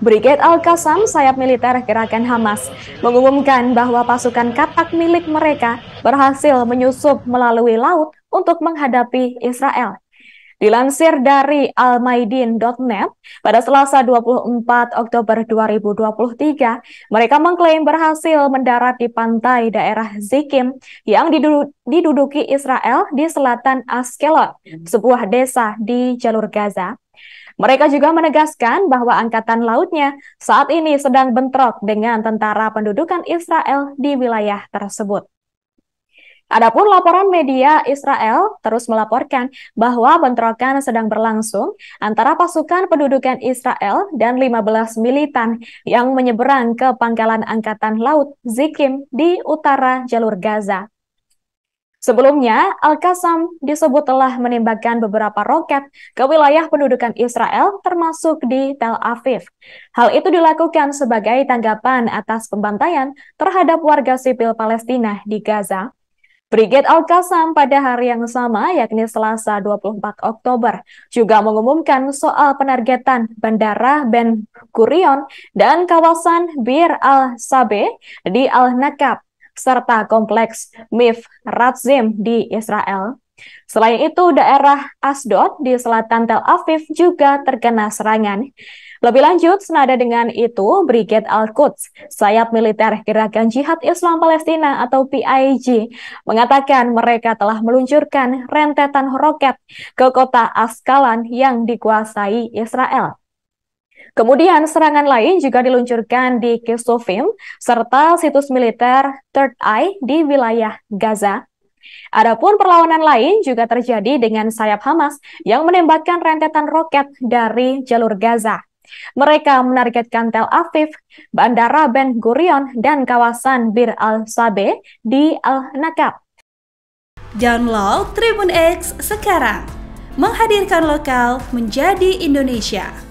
Brigade Al-Qassam, sayap militer gerakan Hamas, mengumumkan bahwa pasukan katak milik mereka berhasil menyusup melalui laut untuk menghadapi Israel. Dilansir dari almaidin.net, pada Selasa 24 Oktober 2023, mereka mengklaim berhasil mendarat di pantai daerah Zikim yang diduduki Israel di selatan Askelot, sebuah desa di jalur Gaza. Mereka juga menegaskan bahwa angkatan lautnya saat ini sedang bentrok dengan tentara pendudukan Israel di wilayah tersebut. Adapun laporan media Israel terus melaporkan bahwa bentrokan sedang berlangsung antara pasukan pendudukan Israel dan 15 militan yang menyeberang ke pangkalan angkatan laut Zikim di utara jalur Gaza. Sebelumnya, Al-Qassam disebut telah menembakkan beberapa roket ke wilayah pendudukan Israel, termasuk di Tel Aviv. Hal itu dilakukan sebagai tanggapan atas pembantaian terhadap warga sipil Palestina di Gaza Brigade Al-Qassam pada hari yang sama, yakni Selasa 24 Oktober, juga mengumumkan soal penargetan Bandara Ben Gurion dan kawasan Bir Al-Sabe di Al-Nakab serta kompleks Mif Ratzim di Israel. Selain itu, daerah Asdod di selatan Tel Aviv juga terkena serangan. Lebih lanjut, senada dengan itu, Brigade Al-Quds, sayap militer Gerakan Jihad Islam Palestina atau PIJ, mengatakan mereka telah meluncurkan rentetan roket ke kota Askalan yang dikuasai Israel. Kemudian serangan lain juga diluncurkan di Kisofim serta situs militer Third Eye di wilayah Gaza. Adapun perlawanan lain juga terjadi dengan sayap Hamas yang menembakkan rentetan roket dari jalur Gaza. Mereka menargetkan Tel Aviv, Bandara Ben Gurion, dan kawasan Bir al-Sabe di Al-Nakab. Download Tribun X sekarang, menghadirkan lokal menjadi Indonesia.